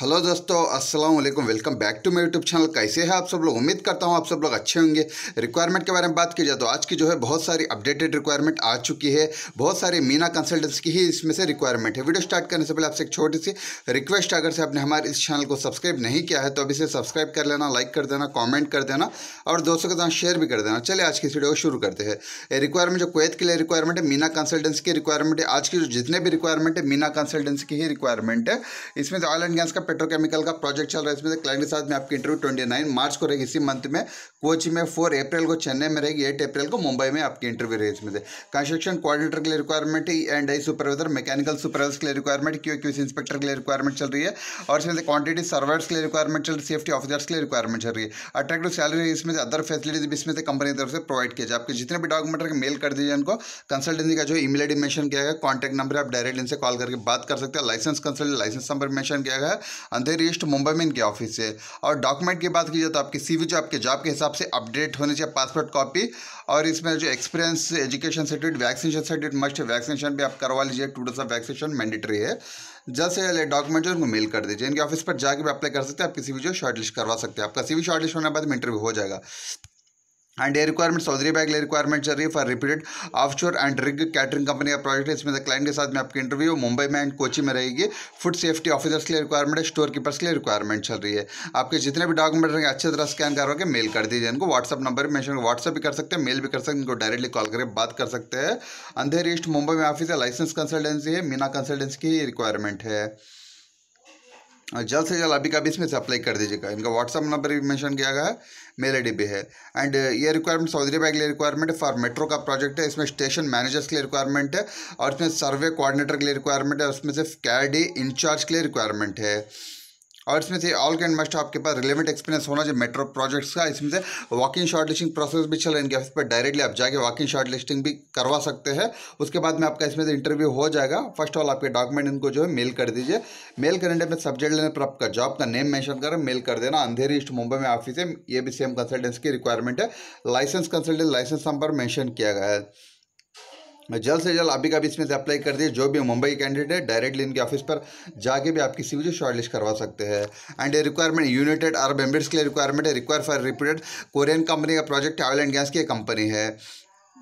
hello दोस्तों अस्सलाम वालेकुम welcome back to my YouTube channel कैसे हैं आप सब लोग उम्मीद करता हूं आप सब लोग अच्छे होंगे रिक्वायरमेंट के बारे में बात की जाए तो आज की जो है बहुत सारी अपडेटेड रिक्वायरमेंट आ चुकी है बहुत सारी मीना कंसल्टेंसी की ही इसमें से रिक्वायरमेंट है वीडियो स्टार्ट करने से पहले आपसे एक छोटी सी रिक्वेस्ट अगर से आपने हमारे इस चैनल को सब्सक्राइब नहीं किया है तो अभी से सब्सक्राइब कर लेना लाइक कर देना कॉमेंट कर देना और दोस्तों के साथ शेयर भी कर देना चले आज की इस वीडियो को शुरू करते हैं रिक्वायरमेंट जो कुवैत के लिए रिक्वायरमेंट है मीना कंसल्टेंसी की रिक्वायरमेंट है आज की जो जितने भी रिक्वायरमेंट है मीना कंसल्टेंसी की ही रिक्वायरमेंट है इसमें ऑयल एंड गैस का पेट्रोकेमिकल का प्रोजेक्ट चल रहा है इसमें से क्लाइंट के साथ में आपकी इंटरव्यू ट्वेंटी नाइन मार्च को रहेगी इसी मंथ में कोची में फोर अप्रैल को चेन्नई में रहेगी एट अप्रैल को मुंबई में आपकी इंटरव्यू रहेगी इसमें से कंस्ट्रक्शन कोऑर्डिनेटर के लिए requirement and I supervisor mechanical supervisor के लिए रिक्वायरमेंट क्यू क्यू इंस्पेक्टर के लिए रिक्वायरमेंट चल रही है और इसमें से क्वांटिटी सर्वर्स के लिए रिक्वायरमेंट चल रही है सेफ्टी ऑफिसर्स के लिए रिक्वायरमेंट चल रही है अट्रैक्टिव सैलरी इसमें से अदर फैसिलिटीज भी इसमें से कंपनी की तरफ से प्रोवाइड किया जाए आपके जितने भी डॉक्यूमेंट रखे मेल कर दीजिए इनको कंसल्टेंसी का जो ईमेल आई मेंशन किया गया कॉन्टैक्ट नंबर आप डायरेक्ट इनसे कॉल करके बात कर सकते हैं license consult license number mention किया गया है ईस्ट मुंबई में इनके ऑफिस है और डॉक्यूमेंट की बात की जाए तो आपकी सी जो आपके जॉब के हिसाब से अपडेट होनी चाहिए पासपोर्ट कॉपी और इसमें जो experience education certificate vaccination certificate must vaccination भी आप करवा लीजिए two days of vaccination mandatory है जल्द से जल्द डॉक्यूमेंट जो उनको मेल कर दीजिए इनके ऑफिस पर जाकर भी अप्लाई कर सकते हैं आप किसी भी जो शॉर्टलिस्ट करवा सकते हैं आपका सी वी शॉर्टलिस्ट होने के बाद इंटरव्यू हो जाएगा एंड a requirement सऊदी अरब के रिक्वायरमेंट चल रही है for repeated offshore and rig catering company का प्रोजेक्ट है इसमें क्लाइंट के साथ में आपकी इंटरव्यू मुंबई में एंड कोची में रहेगी फूड सेफ्टी ऑफिसर्स के लिए रिक्वायरमेंट है स्टोर कीपर्स के लिए रिक्वायरमेंट चल रही है आपके जितने भी डॉक्यूमेंट रहेंगे अच्छे तरह स्कैन करोगे मेल कर दीजिए इनको व्हाट्सअप नंबर भी मैंशन व्हाट्सअप भी कर सकते हैं मेल भी कर सकते हैं इनको डायरेक्टली कॉल करके बात कर सकते हैं अंधेर ईस्ट मुंबई में ऑफिस है लाइसेंस कंसल्टेंसी है मीना कंसल्टेंसी की रिक्वायरमेंट है जल्द से जल्द अभी का भी इसमें से अप्लाई कर दीजिएगा इनका व्हाट्सअप नंबर भी मेंशन किया गया है मेल आई भी है एंड ये रिक्वायरमेंट सऊदी अरबिया के लिए रिक्वायरमेंट है फॉर मेट्रो का प्रोजेक्ट है इसमें स्टेशन मैनेजर्स के लिए रिक्वायरमेंट है और इसमें सर्वे कोऑर्डिनेटर के लिए रिक्वायरमेंट है उसमें से कैडी इंचार्ज के लिए रिक्वायरमेंट है और इसमें से ऑल कैंड मस्ट आपके पास रिलेवेंट एक्सपीरियंस होना चाहिए मेट्रो प्रोजेक्ट्स का इसमें से वॉकिंग शॉर्ट लिस्टिंग प्रोसेस भी चल रहा है इनके ऑफिस पर डायरेक्टली आप जाके वॉकिंग शॉर्ट लिस्टिंग भी करवा सकते हैं उसके बाद में आपका इसमें से इंटरव्यू हो जाएगा फर्स्ट ऑल आपके डॉक्यूमेंट इनको जो है मेल कर दीजिए मेल करने में सब्जेक्ट लेने पर आपका जॉब का नेम मैंशन कर मेल कर देना अंधेरी ईस्ट मुंबई में ऑफिस है ये भी सेम कंसल्टेंसी की रिक्वायरमेंट है license consultant license number mention किया गया है जल्द से जल्द अभी का भी इसमें से अप्लाई कर दिए जो भी मुंबई कैंडिडेट डायरेक्टली इनके ऑफिस पर जाके भी आपकी सीवी जो शॉर्टलिस्ट करवा सकते हैं एंड ये रिक्वायरमेंट यूनाइटेड अरब एमिरेट्स के लिए रिक्वायरमेंट है require for reputed Korean company का प्रोजेक्ट ऑयल एंड गैस की कंपनी है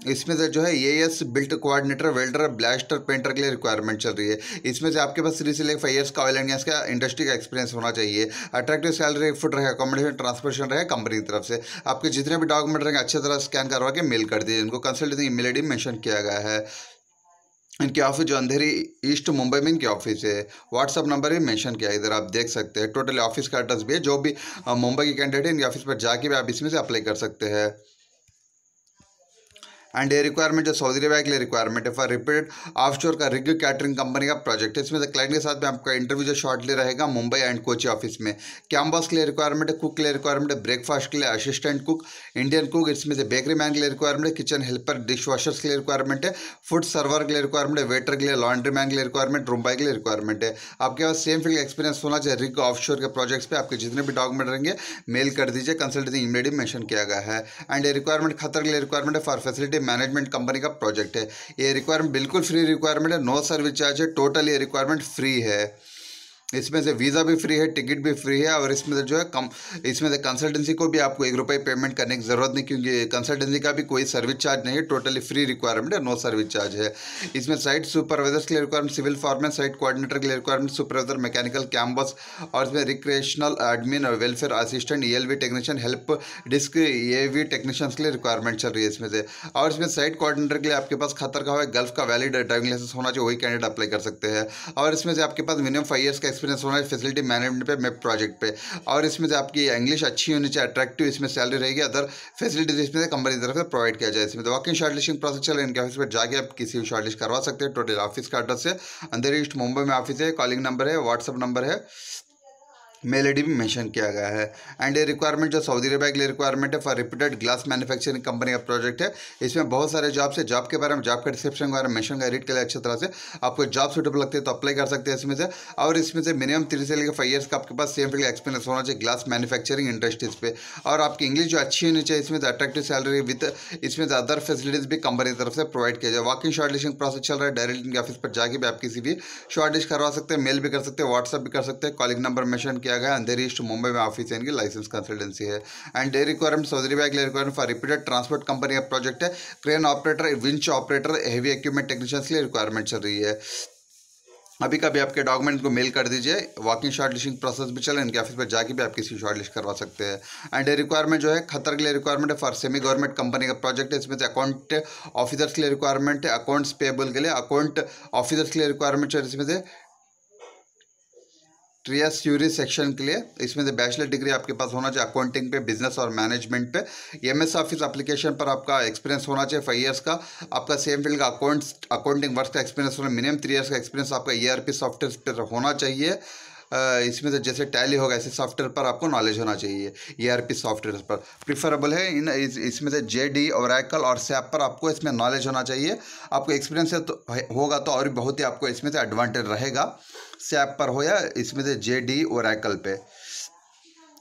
इसमें से जो है A S built coordinator welder blaster painter के लिए रिक्वायरमेंट चल रही है इसमें से आपके पास थ्री से लेकर फाइव ईयर्स का ऑयल एंड गैस का इंडस्ट्री का एक्सपीरियंस होना चाहिए अट्रैक्टिव सैलरी फुट रहे अकोमोडेशन ट्रांसपोर्टेशन रहे कंपनी की तरफ से आपके जितने भी डॉक्यूमेंट रहेंगे अच्छी तरह स्कैन करवा के मेल कर दीजिए इनको कंसल्टिंग मेल आई मेंशन किया गया है इनकी ऑफिस जो अंधेरी ईस्ट मुंबई में इनकी ऑफिस है व्हाट्सअप नंबर भी मेंशन किया है इधर आप देख सकते हैं टोटली ऑफिस का एड्रेस भी है जो भी मुंबई के कैंडिडेट है इनके ऑफिस पर जाके भी आप इसमें से अप्लाई कर सकते हैं एंड ये रिक्वायरमेंट जो सऊदी अरबिया के लिए रिक्वायरमेंट है फॉर रिपीट ऑफशोर का रिग कैटरिंग कंपनी का प्रोजेक्ट है इसमें से क्लाइंट के साथ में आपका इंटरव्यू जो शॉर्टली रहेगा मुंबई एंड कोची ऑफिस में कैम्बस के लिए रिक्वायरमेंट है कुक के लिए रिक्वायरमेंट है ब्रेकफास्ट के लिए असिस्टेंट कुक इंडियन कुक इसमें से बेकरी मैन के लिए रिक्वायरमेंट है किचन हेल्पर डिश वॉशर्स के लिए रिक्वायरमेंट है फूड सर्वर के लिए रिक्वायरमेंट है वेटर के लिए लॉन्ड्री मैन के लिए रिक्वायरमेंट रूम के लिए रिक्वायरमेंट है आपके पास सेम फील्ड एक्सपीरियंस होना चाहिए रिग ऑफ के प्रोजेक्ट्स पे आपके जितने भी डॉक्यूमेंट रहेंगे मेल कर दीजिए कंसल्टेंसी इमेडी मेंशन किया गया है एंड रिक्वायरमेंट खतर के लिए रिक्वायरमेंट है फॉर फैसिलिटी मैनेजमेंट कंपनी का प्रोजेक्ट है ये रिक्वायरमेंट बिल्कुल फ्री रिक्वायरमेंट है नो सर्विस चार्ज है टोटल ये रिक्वायरमेंट फ्री है इसमें से वीज़ा भी फ्री है टिकट भी फ्री है और इसमें से जो है कम इसमें से कंसल्टेंसी को भी आपको एक रुपये पेमेंट करने की ज़रूरत नहीं क्योंकि कंसल्टेंसी का भी कोई सर्विस चार्ज नहीं है टोटली फ्री रिक्वायरमेंट है नो सर्विस चार्ज है इसमें साइट सुपरवाइजर्स के लिए requirement civil format site coordinator के लिए रिक्वायरमेंट सुपरवाइजर मैकेनिकल कैम्बस और इसमें रिक्रिएशनल एडमिन और welfare assistant E L technician help desk A V technicians के लिए रिक्वायरमेंट चल रही है इसमें से और इसमें साइट कोऑर्डिनेटर के लिए आपके पास खतर का हुआ है गल्फ का वैलिड ड्राइविंग लाइसेंस होना चाहिए वही कैंडिडेट अप्लाई कर सकते हैं और इसमें से आपके पास मिनिमम फाइव ईयर्स का एक्सपीरियंस होना चाहिए फैसिलिटी मैनेजमेंट पे मेप प्रोजेक्ट पे और इसमें से आपकी इंग्लिश अच्छी होनी चाहिए अट्रैक्टिव इसमें सैलरी रहेगी अदर फैसिलिटीज इसमें से कंपनी की तरफ से प्रोवाइड किया जाए इसमें तो वाकई शॉर्ट लिस्टिंग प्रोसेस चल इनके ऑफिस पर जाकर आप किसी भी शॉर्ट लिस्ट करवा सकते हैं टोटल ऑफिस का एड्रेस है अंधेरी ईस्ट मुंबई में ऑफिस है कॉलिंग नंबर है व्हाट्सअप नंबर है मेलेडी भी मेंशन किया गया है एंड ये रिक्वायरमेंट जो सऊदी अरबिया के लिए रिक्वायरमेंट है for reputed glass manufacturing company का प्रोजेक्ट है इसमें बहुत सारे जॉब्स है जॉब के बारे में जॉब के डिस्क्रिप्शन के बारे में मेंशन का रीड के लिए अच्छी तरह से आपको जॉब सूटेबल लगती है तो अप्लाई कर सकते हैं इसमें से और इसमें से मिनिमम थ्री से लेकर फाइव ईयर्स का आपके पास सेम फील्ड एक्सपीरियंस होना चाहिए ग्लास मैनुफैक्चरिंग इंडस्ट्रीज पर और आपकी इंग्लिश जो अच्छी होनी चाहिए इसमें अट्रैक्टिव सैलरी विद इसमें अदर फैसिलिटीज भी कंपनी की तरफ से प्रोवाइड किया जाए वॉकिंग शॉर्ट लिस्टिंग प्रोसेस चल रहा है डायरेक्ट इनके ऑफिस पर जाकर भी आप किसी भी शॉर्ट लिस्ट करवा सकते हैं मेल भी कर सकते हैं व्हाट्सअप भी कर सकते हैं कॉलिंग नंबर मेंशन किया किया गया अंधेरी ईस्ट मुंबई में ऑफिस है इनकी लाइसेंस कंसल्टेंसी है एंड डे रिक्वायरमेंट सऊदी बैग requirement for reputed transport company का प्रोजेक्ट है crane operator winch operator heavy equipment technicians के लिए रिक्वायरमेंट चल रही है अभी कभी आपके डॉक्यूमेंट को मेल कर दीजिए वॉकिंग शॉर्ट लिस्टिंग प्रोसेस भी चले इनके ऑफिस पर जाके भी आप किसी शॉर्ट लिस्ट करवा सकते हैं एंड रिक्वायरमेंट जो है खतर के लिए रिक्वायरमेंट है फॉर सेमी गवर्नमेंट कंपनी का प्रोजेक्ट है इसमें से अकाउंट ऑफिसर्स के लिए रिक्वायरमेंट है अकाउंट्स पेबल के लिए अकाउंट ऑफिसर्स के लिए रिक्वायरमेंट है इसमें से ट्रियस यूरी सेक्शन के लिए इसमें से बैचलर डिग्री आपके पास होना चाहिए अकाउंटिंग पे बिजनेस और मैनेजमेंट पे एमएस ऑफिस एप्लीकेशन पर आपका एक्सपीरियंस होना चाहिए फाइव ईयर्स का आपका सेम फील्ड का अकाउंट्स अकाउंटिंग वर्क का एक्सपीरियंस होना मिनिमम थ्री ईयर्स का एक्सपीरियंस आपका ई सॉफ्टवेयर पर होना चाहिए तो e इसमें से जैसे टैली होगा ऐसे सॉफ्टवेयर पर आपको नॉलेज होना चाहिए ई सॉफ्टवेयर पर प्रिफरेबल है इन इसमें से जे डी ओरैकल और सैप पर आपको इसमें नॉलेज होना चाहिए आपको एक्सपीरियंस तो होगा तो और भी बहुत ही आपको इसमें से एडवांटेज रहेगा सैप पर हो या इसमें से जे डी ओरैकल पर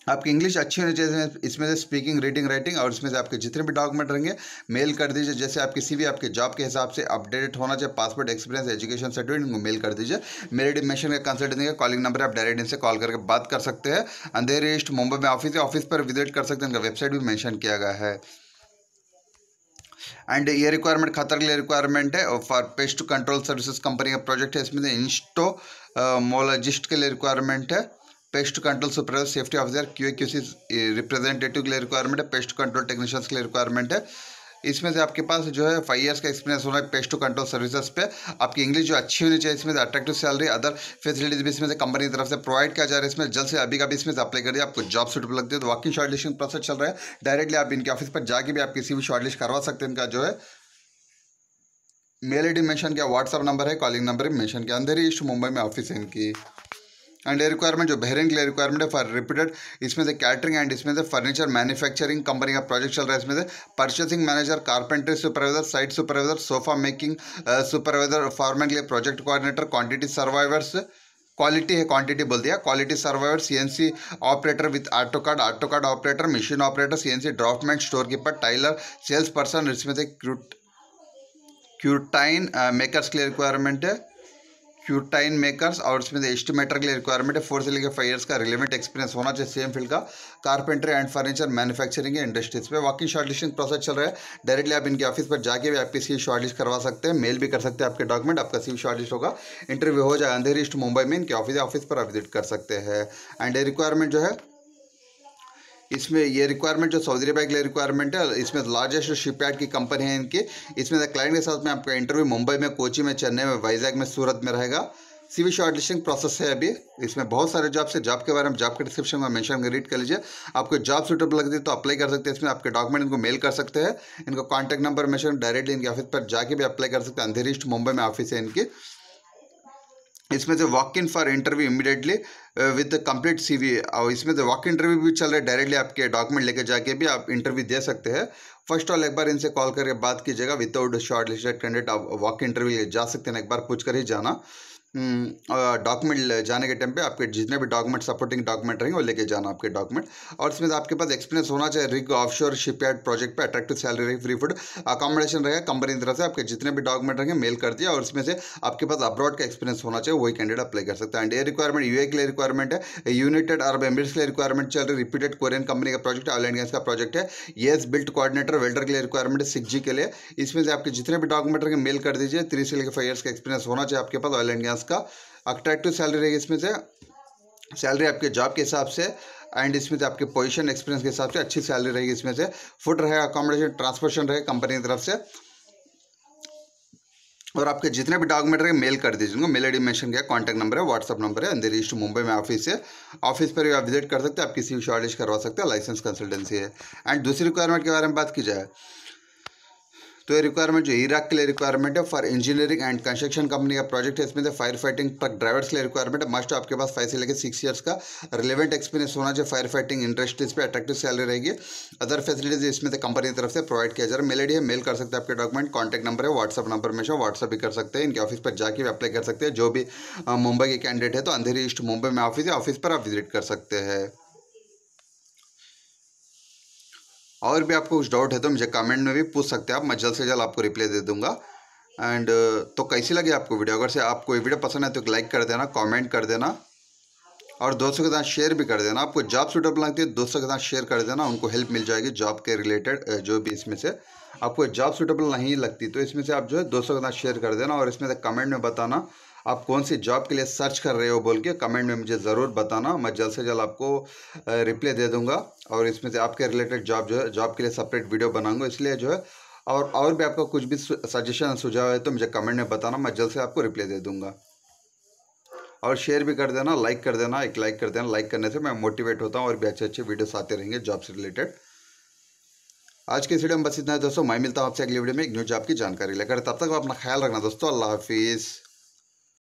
आपकी इंग्लिश अच्छी होनी चाहिए इसमें से स्पीकिंग रीडिंग राइटिंग और इसमें से आपके जितने भी डॉक्यूमेंट रहेंगे मेल कर दीजिए जैसे आप किसी भी आपके जॉब के हिसाब से अपडेट होना चाहिए पासपोर्ट एक्सपीरियंस एजुकेशन सर्टिफिकेट इनको मेल कर दीजिए मेरे डिमेंशन का कंसल्ट देंगे कॉलिंग नंबर आप डायरेक्ट इनसे कॉल करके बात कर सकते हैं अंधेर ईस्ट मुंबई में ऑफिस है ऑफिस पर विजिट कर सकते हैं इनका वेबसाइट भी मैंशन किया गया है एंड ये रिक्वायरमेंट खतर के लिए रिक्वायरमेंट है for pest control services company का प्रोजेक्ट है इसमें इंस्टोमोलॉजिस्ट uh, के लिए रिक्वायरमेंट है pest control supervisor safety officer Q QC representative के लिए रिक्वायरमेंट है पेस्ट कंट्रोल टेक्नीशियंस के लिए रिक्वायरमेंट है इसमें से आपके पास जो है फाइव ईयर्स का एक्सपीरियंस होना है पेस्ट टू कंट्रोल सर्विसेज पे आपकी इंग्लिश जो अच्छी होनी चाहिए इसमें से अट्रैक्टिव सैलरी अदर फैसिलिटीज भी इसमें से कंपनी की तरफ से प्रोवाइड किया जा रहा है इसमें जल्द से अभी का भी इसमें से अप्लाई करिए आपको जॉब सूटेबल लगती है तो वॉकिंग शॉर्ट लिस्टिंग प्रोसेस चल रहा है डायरेक्टली आप इनके ऑफिस पर जाके भी आप किसी भी शॉर्ट लिस्ट करवा सकते हैं इनका जो है मेल आई डी मेंशन किया व्हाट्सअप नंबर है कॉलिंग नंबर है मेंशन किया अंधेरी ईस्ट मुंबई में ऑफिस है इनकी एंड a रिक्वायरमेंट जो बहरीन के लिए रिक्वायरमेंट है फॉर रिपीटेड इसमें से कैटरिंग एंड इसमें से फर्नीचर मैन्युफैक्चरिंग कंपनी का प्रोजेक्ट चल रहा है इसमें से purchasing manager carpentry supervisor site supervisor sofa making supervisor foreman के लिए project coordinator quantity surveyors quality है क्वांटिटी बोल दिया quality surveyor CNC operator with AutoCAD AutoCAD operator machine operator CNC draftsman store keeper tiler sales person इसमें से क्यूटाइन makers uh, के लिए requirement है क्यूटाइन मेकर्स और इसमें एस्टिमेटर के लिए रिक्वायरमेंट है फोर से लेकर फाइव ईयर्स का रिलेवेंट एक्सपीरियंस होना चाहिए सेम फील्ड का carpentry and furniture manufacturing industries पे वॉकिंग शॉर्ट लिस्टिंग प्रोसेस चल रहा है डायरेक्टली आप इनके ऑफिस पर जाके भी आपकी सी शॉर्ट लिस्ट करवा सकते हैं मेल भी कर सकते हैं आपके डॉक्यूमेंट आपका सी शॉर्ट लिस्ट होगा इंटरव्यू हो जाए अंधेरी ईस्ट मुंबई में इनके ऑफिस ऑफिस पर आप विजिट कर सकते हैं एंड रिक्वायरमेंट जो है इसमें ये रिक्वायरमेंट जो सऊदी अरबिया के लिए रिक्वायरमेंट है इसमें लार्जेस्ट शिप यार्ड की कंपनी है इनके इसमें क्लाइंट के साथ में आपका इंटरव्यू मुंबई में कोची में चेन्नई में वाइजैग में सूरत में रहेगा सीवी शॉर्ट लिस्टिंग प्रोसेस है अभी इसमें बहुत सारे जॉब्स है जॉब के बारे में जॉब के डिस्क्रिप्शन में मेंशन कर रीड कर लीजिए आपको जॉब सूटेबल लगती है तो अप्लाई कर सकते हैं इसमें आपके डॉक्यूमेंट इनको मेल कर सकते हैं इनका कॉन्टैक्ट नंबर मेंशन डायरेक्टली इनके ऑफिस पर जाके भी अप्लाई कर सकते हैं अंधेरिस्ट मुंबई में ऑफिस है इनकी इसमें से walk in for interview immediately with complete CV और इसमें से वॉक इंटरव्यू भी चल रहा है डायरेक्टली आपके डॉक्यूमेंट लेके जाके भी आप इंटरव्यू दे सकते हैं फर्स्ट ऑल एक बार इनसे कॉल करके बात कीजिएगा विदाउट शॉर्ट लिस्टेड कैंडिडेट आप वॉक इंटरव्यू जा सकते हैं एक बार पूछ कर ही जाना डॉक्यूमेंट हम्म, जाने के टाइम पे आपके जितने भी डॉक्यूमेंट सपोर्टिंग डॉक्यूमेंट रहेंगे वो लेके जाना आपके डॉक्यूमेंट और इसमें आपके पास एक्सपीरियंस होना चाहिए रिग ऑफशोर शिपयार्ड प्रोजेक्ट पे अट्रैक्टिव सैलरी रहेगी फ्री फूड अकोमोडेशन रहेगा कंपनी की तरफ से आपके जितने भी डॉक्यूमेंट रहेंगे मेल कर दिया और इसमें से आपके पास अब्रॉड का एक्सपीरियंस होना चाहिए वही कैंडिडेट अप्लाई कर सकता है एंड ये रिक्वायरमेंट यू के लिए रिक्वायरमेंट है यूनाइटेड अरब एमिरेट्स के लिए रिक्वायरमेंट चल रही रिपीटेड कोरियन कंपनी का प्रोजेक्ट है इंडिया का प्रोजेक्ट है येस बिल्ट कोऑर्डिनेटर वेल्डर के लिए रिक्वायरमेंट है सिक्स के लिए इसमें से आपके जितने भी डॉक्यूमेंट रहेंगे मेल कर दीजिए थ्री से लेकर फाइव ईयर्स का एक्सपीरियंस होना चाहिए आपके पास ऑयल एंड गैस का अट्रैक्टिव सैलरी रहेगी इसमें से सैलरी आपके जॉब के हिसाब से एंड इसमें से आपके पोजीशन एक्सपीरियंस के हिसाब से अच्छी सैलरी रहेगी इसमें से फूड रहेगा अकोमोडेशन ट्रांसपोर्टेशन रहेगा कंपनी की तरफ से और आपके जितने भी डॉक्यूमेंट रहे मेल कर दीजिए उनको मेल आई मेंशन किया कॉन्टैक्ट नंबर है व्हाट्सअप नंबर है अंदर ईस्ट मुंबई में ऑफिस है ऑफिस पर भी आप विजिट कर सकते हैं आप किसी भी शॉर्टेज करवा सकते हैं लाइसेंस कंसल्टेंसी है एंड दूसरी रिक्वायरमेंट के बारे में बात की जाए तो ये रिक्वायरमेंट जो इराक के लिए रिक्वायरमेंट है for engineering and construction company का प्रोजेक्ट है इसमें से फायर फाइटिंग ट्रक ड्राइवर्स के लिए रिक्वायरमेंट है मस्ट आपके पास फाइव से लेकर सिक्स ईयर्स का रिलेवेंट एक्सपीरियंस होना चाहिए फायर फाइटिंग इंडस्ट्रीज पर अट्रैक्टिव सैलरी रहेगी अदर फैसिलिटीज इसमें से कंपनी की तरफ से प्रोवाइड किया जा रहा है मेल आई है मेल कर सकते हैं आपके डॉक्यूमेंट कॉन्टैक्ट नंबर है व्हाट्सअप नंबर में व्हाट्सअप भी कर सकते हैं इनके ऑफिस पर जाकर भी अप्लाई कर सकते हैं जो भी मुंबई के कैंडिडेट है तो अंधेरी ईस्ट मुंबई में ऑफिस है ऑफिस पर आप विजिट कर सकते हैं और भी आपको कुछ डाउट है तो मुझे कमेंट में भी पूछ सकते हैं आप मैं जल्द से जल्द आपको रिप्लाई दे दूंगा एंड तो कैसी लगी आपको वीडियो अगर से आपको ये वीडियो पसंद है तो एक लाइक कर देना कमेंट कर देना और दोस्तों के साथ शेयर भी कर देना आपको जॉब सूटेबल लगती है दोस्तों के साथ शेयर कर देना उनको हेल्प मिल जाएगी जॉब के रिलेटेड जो भी इसमें से आपको जॉब सूटेबल नहीं लगती तो इसमें से आप जो है दोस्तों के साथ शेयर कर देना और इसमें से कमेंट में बताना आप कौन सी जॉब के लिए सर्च कर रहे हो बोल के कमेंट में मुझे ज़रूर बताना मैं जल्द से जल्द आपको रिप्लाई दे दूँगा और इसमें से आपके रिलेटेड जॉब जो है जॉब के लिए सेपरेट वीडियो बनाऊँगा इसलिए जो है और और भी आपका कुछ भी सजेशन सुझाव है तो मुझे कमेंट में बताना मैं जल्द से आपको रिप्लाई दे दूँगा और शेयर भी कर देना लाइक कर देना एक लाइक कर देना लाइक करने से मैं मोटिवेट होता हूँ और भी अच्छे अच्छे वीडियोस आते रहेंगे जॉब से रिलेटेड आज के वीडियो में बस इतना है दोस्तों मैं मिलता हूँ आपसे अगली वीडियो में एक न्यू जॉब की जानकारी लेकर तब तक आप अपना ख्याल रखना दोस्तों अल्लाह हाफिज़